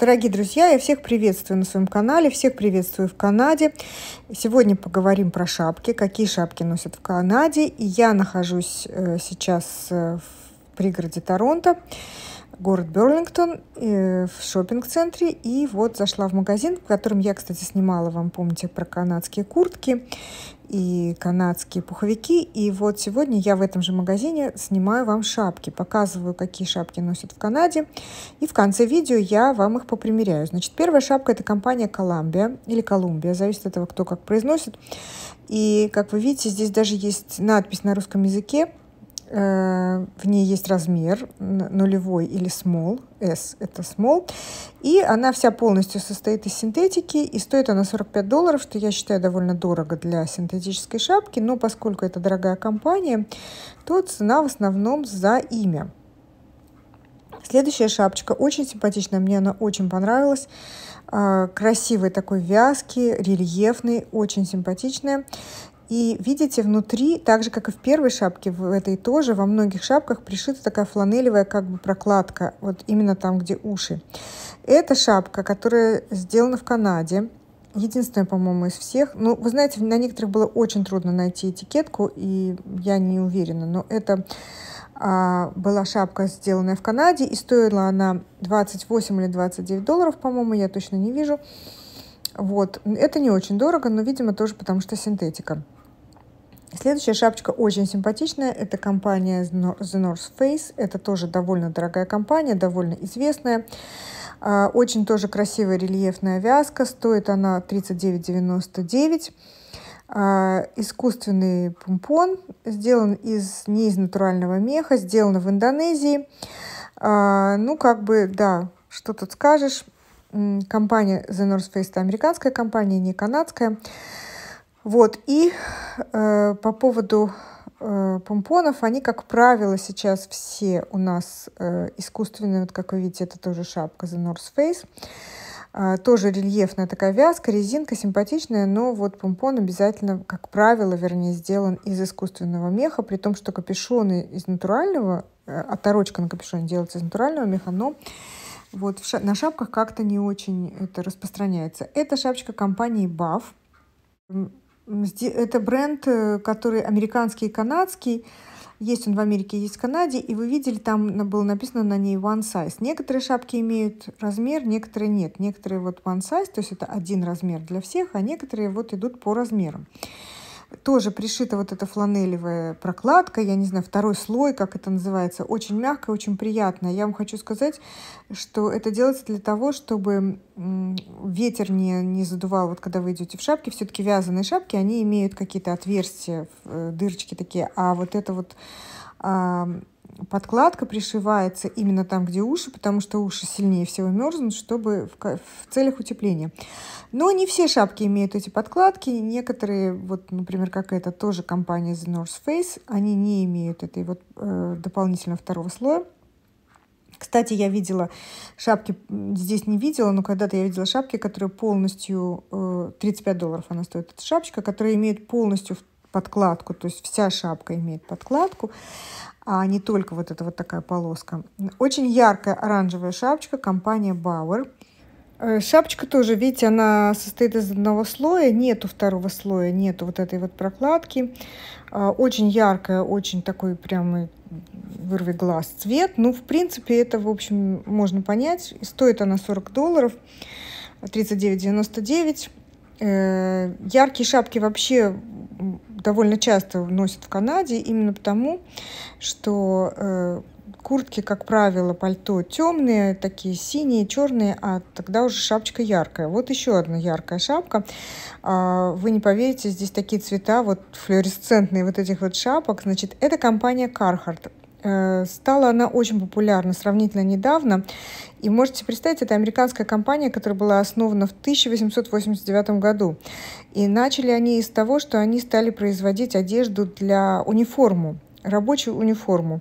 Дорогие друзья, я всех приветствую на своем канале, всех приветствую в Канаде. Сегодня поговорим про шапки, какие шапки носят в Канаде. И я нахожусь э, сейчас э, в пригороде Торонто город Берлингтон э, в шопинг-центре. И вот зашла в магазин, в котором я, кстати, снимала вам, помните, про канадские куртки и канадские пуховики. И вот сегодня я в этом же магазине снимаю вам шапки, показываю, какие шапки носят в Канаде. И в конце видео я вам их попримеряю. Значит, первая шапка – это компания Columbia или Колумбия, зависит от того, кто как произносит. И, как вы видите, здесь даже есть надпись на русском языке Э, в ней есть размер нулевой или small, S это small, и она вся полностью состоит из синтетики, и стоит она 45 долларов, что я считаю довольно дорого для синтетической шапки, но поскольку это дорогая компания, то цена в основном за имя. Следующая шапочка очень симпатичная, мне она очень понравилась. Э, красивый такой вязкий, рельефный, очень симпатичная. И видите, внутри, так же, как и в первой шапке, в этой тоже, во многих шапках пришита такая фланелевая как бы прокладка, вот именно там, где уши. Это шапка, которая сделана в Канаде. Единственная, по-моему, из всех. Ну, вы знаете, на некоторых было очень трудно найти этикетку, и я не уверена, но это а, была шапка, сделанная в Канаде, и стоила она 28 или 29 долларов, по-моему, я точно не вижу. Вот. Это не очень дорого, но, видимо, тоже потому что синтетика. Следующая шапочка очень симпатичная. Это компания The North Face. Это тоже довольно дорогая компания, довольно известная. А, очень тоже красивая рельефная вязка. Стоит она 39,99. А, искусственный помпон. Сделан из, не из натурального меха. Сделан в Индонезии. А, ну, как бы, да, что тут скажешь. Компания The North Face – это американская компания, не канадская. Вот, и э, по поводу э, помпонов, они, как правило, сейчас все у нас э, искусственные, вот как вы видите, это тоже шапка The North Face. А, тоже рельефная такая вязка, резинка симпатичная, но вот помпон обязательно, как правило, вернее, сделан из искусственного меха, при том, что капюшоны из натурального, э, оторочка на капюшоне делается из натурального меха, но вот ша на шапках как-то не очень это распространяется. Это шапочка компании Buff. Это бренд, э, который американский и канадский. Есть он в Америке, есть в Канаде. И вы видели, там было написано на ней one size. Некоторые шапки имеют размер, некоторые нет. Некоторые вот one size, то есть это один размер для всех, а некоторые вот идут по размерам. Тоже пришита вот эта фланелевая прокладка, я не знаю, второй слой, как это называется. Очень мягкая, очень приятная. Я вам хочу сказать, что это делается для того, чтобы ветер не, не задувал, вот когда вы идете в шапке. Все-таки вязаные шапки, они имеют какие-то отверстия, э, дырочки такие. А вот это вот подкладка пришивается именно там, где уши, потому что уши сильнее всего мерзнут, чтобы в, в целях утепления. Но не все шапки имеют эти подкладки. Некоторые, вот, например, как это тоже компания The North Face, они не имеют этой вот э, дополнительно второго слоя. Кстати, я видела шапки, здесь не видела, но когда-то я видела шапки, которые полностью, 35 э, долларов она стоит, эта шапочка, которая имеет полностью подкладку, то есть вся шапка имеет подкладку, а не только вот эта вот такая полоска. Очень яркая оранжевая шапочка, компания Bauer. Э, шапочка тоже, видите, она состоит из одного слоя, нету второго слоя, нету вот этой вот прокладки. Э, очень яркая, очень такой прям вырви глаз цвет. Ну, в принципе, это, в общем, можно понять. Стоит она 40 долларов, 39,99. Э, яркие шапки вообще довольно часто носят в Канаде, именно потому, что э, куртки, как правило, пальто темные, такие синие, черные, а тогда уже шапочка яркая. Вот еще одна яркая шапка. А, вы не поверите, здесь такие цвета, вот флуоресцентные вот этих вот шапок. Значит, это компания Carhartt. Э, стала она очень популярна сравнительно недавно. И можете представить, это американская компания, которая была основана в 1889 году. И начали они из того, что они стали производить одежду для униформу рабочую униформу.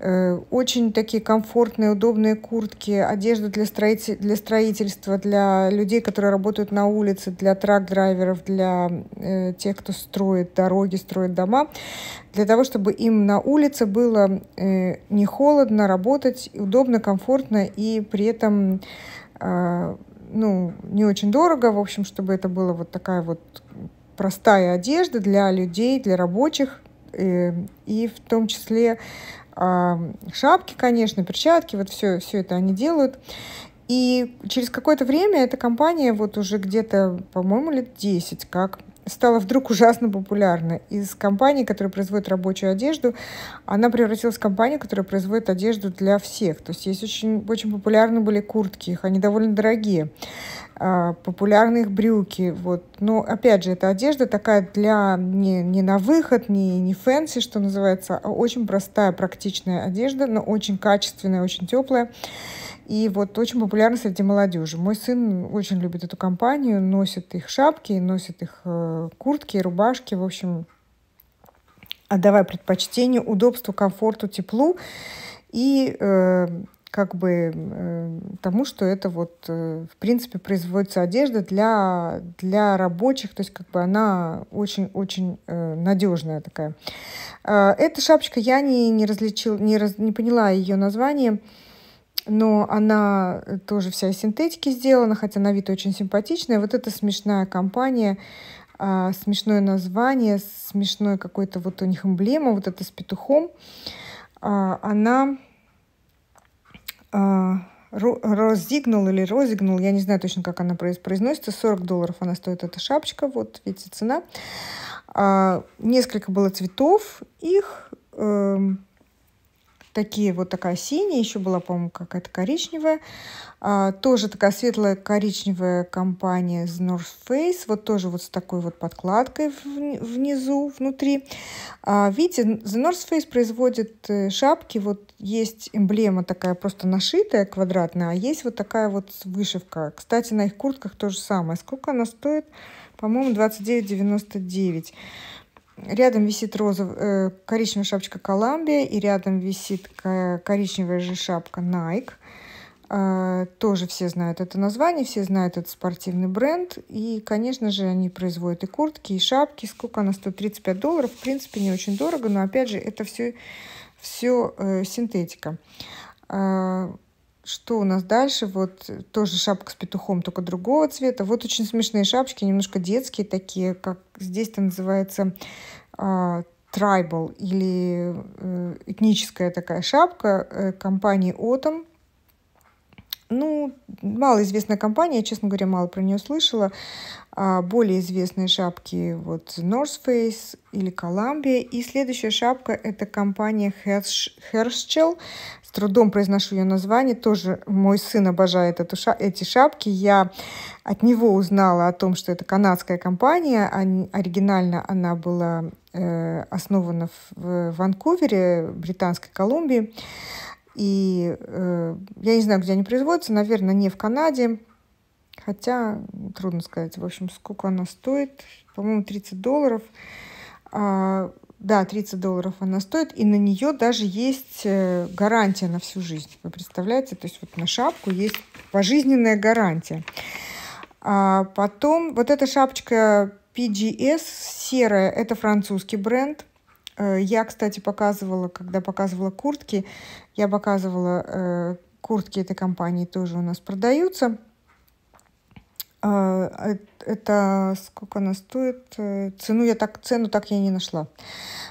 Э, очень такие комфортные, удобные куртки, одежда для, строитель, для строительства, для людей, которые работают на улице, для трак-драйверов, для э, тех, кто строит дороги, строит дома, для того, чтобы им на улице было э, не холодно работать, удобно, комфортно и при этом э, ну, не очень дорого, в общем, чтобы это была вот такая вот простая одежда для людей, для рабочих, Эм, и в том числе шапки, конечно, перчатки, вот все, все это они делают. И через какое-то время эта компания вот уже где-то, по-моему, лет 10, как стала вдруг ужасно популярна. Из компании, которая производит рабочую одежду, она превратилась в компанию, которая производит одежду для всех. То есть есть очень, очень популярны были куртки, их они довольно дорогие. А, популярны их брюки. Вот. Но опять же, эта одежда такая для не, не на выход, не, не фэнси, что называется, а очень простая, практичная одежда, но очень качественная, очень теплая. И вот очень популярна среди молодежи. Мой сын очень любит эту компанию, носит их шапки, носит их э, куртки, рубашки, в общем, отдавая предпочтение удобству, комфорту, теплу и э, как бы э, тому, что это вот э, в принципе производится одежда для для рабочих, то есть как бы она очень очень э, надежная такая. Э, эта шапочка я не не различил, не раз, не поняла ее название но она э, тоже вся из синтетики сделана, хотя на вид очень симпатичная. Вот это смешная компания, а, смешное название, смешной какой-то вот у них эмблема, вот это с петухом. А, она а, Розигнул или Розигнул, я не знаю точно, как она произносится, 40 долларов она стоит, эта шапочка, вот видите, цена. А, несколько было цветов, их... Эм, такие вот такая синяя, еще была, по-моему, какая-то коричневая. А, тоже такая светлая коричневая компания с North Face. Вот тоже вот с такой вот подкладкой внизу, внутри. А, видите, The North Face производит э, шапки. Вот есть эмблема такая просто нашитая, квадратная, а есть вот такая вот вышивка. Кстати, на их куртках то же самое. Сколько она стоит? По-моему, 29,99. Рядом висит розовая э, коричневая шапочка Columbia и рядом висит коричневая же шапка Nike. Э, тоже все знают это название, все знают этот спортивный бренд. И, конечно же, они производят и куртки, и шапки. Сколько она 135 долларов. В принципе, не очень дорого, но, опять же, это все, все э, синтетика. А, что у нас дальше? Вот э, тоже шапка с петухом, только другого цвета. Вот очень смешные шапочки, немножко детские такие, как здесь это называется э, а, tribal или э, этническая такая шапка э, компании Autumn. Ну, малоизвестная компания, я, честно говоря, мало про нее слышала. А более известные шапки вот North Face или Columbia. И следующая шапка – это компания Herschel трудом произношу ее название, тоже мой сын обожает эту ша эти шапки. Я от него узнала о том, что это канадская компания. Они, оригинально она была э, основана в, в Ванкувере, Британской Колумбии. И э, я не знаю, где они производятся, наверное, не в Канаде. Хотя, трудно сказать, в общем, сколько она стоит. По-моему, 30 долларов. А да, 30 долларов она стоит, и на нее даже есть э, гарантия на всю жизнь. Вы представляете, то есть вот на шапку есть пожизненная гарантия. А потом вот эта шапочка PGS серая, это французский бренд. Э, я, кстати, показывала, когда показывала куртки, я показывала э, куртки этой компании тоже у нас продаются. А, э, это сколько она стоит? Э, цену я так, цену так я не нашла.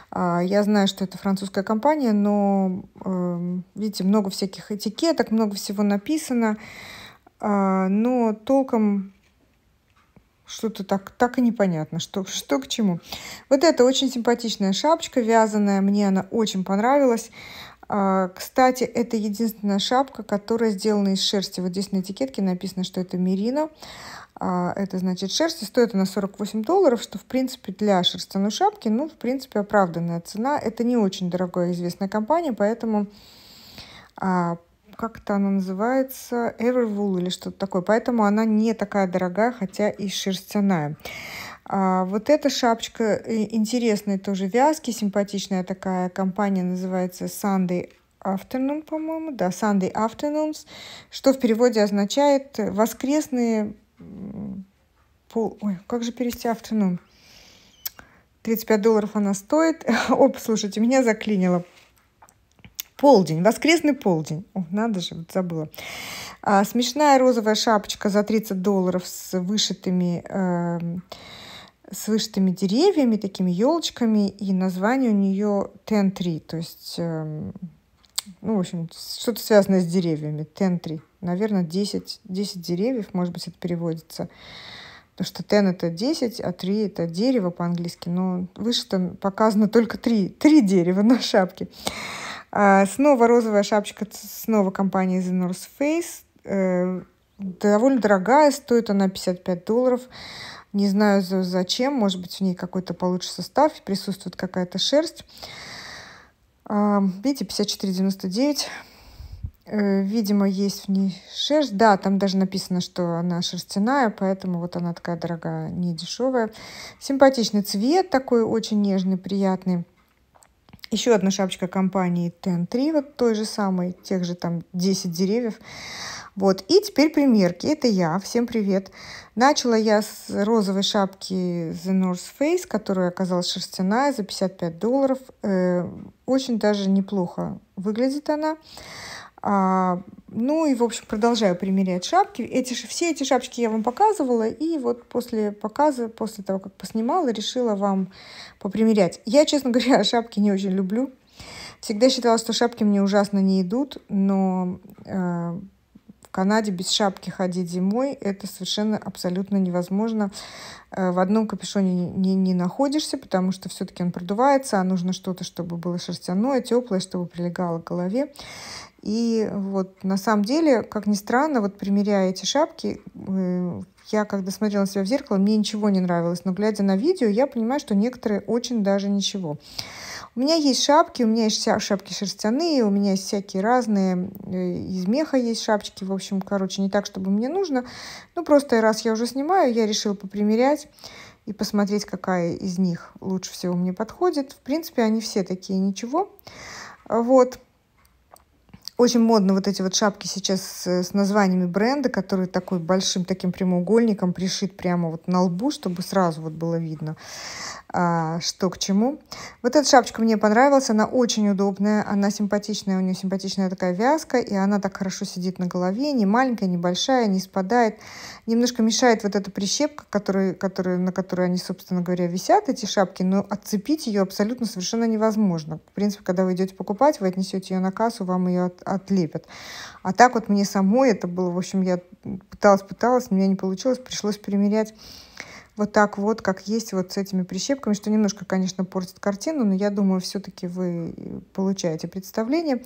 А, я знаю, что это французская компания, но, эм, видите, много всяких этикеток, много всего написано, а, но толком что-то так, так и непонятно, что, что к чему. Вот это очень симпатичная шапочка вязаная, мне она очень понравилась. А, кстати, это единственная шапка, которая сделана из шерсти. Вот здесь на этикетке написано, что это мерина. Это значит шерсть. стоит она 48 долларов, что, в принципе, для шерстяной шапки, ну, в принципе, оправданная цена. Это не очень дорогая известная компания, поэтому а, как-то она называется, Everwool или что-то такое. Поэтому она не такая дорогая, хотя и шерстяная. А вот эта шапочка э, интересная тоже вязки, симпатичная такая компания, называется Sunday Afternoon, по-моему, да, Sunday Afternoons, что в переводе означает воскресные... Пол... Ой, как же перевести afternoon? 35 долларов она стоит. Оп, слушайте, меня заклинило. Полдень, воскресный полдень. О, надо же, вот забыла. А, смешная розовая шапочка за 30 долларов с вышитыми... Э с вышитыми деревьями, такими елочками, и название у нее Тен-3, то есть, эм, ну, в общем, что-то связанное с деревьями, Тен-3. Наверное, 10, 10 деревьев, может быть, это переводится. Потому что тен это 10, а 3 это дерево по-английски. Но выше показано только 3, 3 дерева на шапке. А снова розовая шапочка, снова компания The North Face. Э, довольно дорогая, стоит она 55 долларов. Не знаю зачем, может быть, в ней какой-то получше состав, присутствует какая-то шерсть. А, видите, 54,99. Э, видимо, есть в ней шерсть. Да, там даже написано, что она шерстяная, поэтому вот она такая дорогая, не дешевая. Симпатичный цвет такой, очень нежный, приятный. Еще одна шапочка компании Ten 3 вот той же самой, тех же там 10 деревьев. Вот, и теперь примерки. Это я. Всем привет. Начала я с розовой шапки The North Face, которая оказалась шерстяная за 55 долларов. Э, очень даже неплохо выглядит она. А, ну и, в общем, продолжаю примерять шапки. Эти, все эти шапочки я вам показывала, и вот после показа, после того, как поснимала, решила вам попримерять. Я, честно говоря, шапки не очень люблю. Всегда считала, что шапки мне ужасно не идут, но э, Канаде без шапки ходить зимой – это совершенно абсолютно невозможно. Э, в одном капюшоне не, не, не находишься, потому что все-таки он продувается, а нужно что-то, чтобы было шерстяное, теплое, чтобы прилегало к голове. И вот на самом деле, как ни странно, вот примеряя эти шапки, э, я когда смотрела себя в зеркало, мне ничего не нравилось, но глядя на видео, я понимаю, что некоторые очень даже ничего. У меня есть шапки, у меня есть шапки шерстяные, у меня есть всякие разные, э, из меха есть шапочки, в общем, короче, не так, чтобы мне нужно. Ну, просто раз я уже снимаю, я решила попримерять и посмотреть, какая из них лучше всего мне подходит. В принципе, они все такие ничего. А вот. Очень модно вот эти вот шапки сейчас с, с названиями бренда, которые такой большим таким прямоугольником пришит прямо вот на лбу, чтобы сразу вот было видно. А что к чему. Вот эта шапочка мне понравилась, она очень удобная, она симпатичная, у нее симпатичная такая вязка, и она так хорошо сидит на голове, не маленькая, не большая, не спадает. Немножко мешает вот эта прищепка, которую, которую, на которой они, собственно говоря, висят, эти шапки, но отцепить ее абсолютно совершенно невозможно. В принципе, когда вы идете покупать, вы отнесете ее на кассу, вам ее от, отлепят. А так вот мне самой это было, в общем, я пыталась-пыталась, у меня не получилось, пришлось примерять вот так вот, как есть вот с этими прищепками, что немножко, конечно, портит картину, но я думаю, все-таки вы э, получаете представление.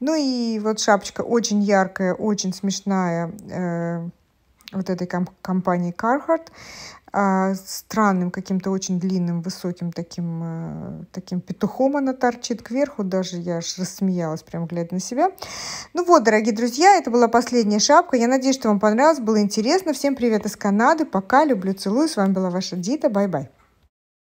Ну и вот шапочка очень яркая, очень смешная, э, вот этой комп компании Carhartt. А, странным, каким-то очень длинным, высоким таким, э, таким петухом она торчит кверху. Даже я аж рассмеялась, прям глядя на себя. Ну вот, дорогие друзья, это была последняя шапка. Я надеюсь, что вам понравилось, было интересно. Всем привет из Канады. Пока, люблю, целую. С вами была ваша Дита. Бай-бай.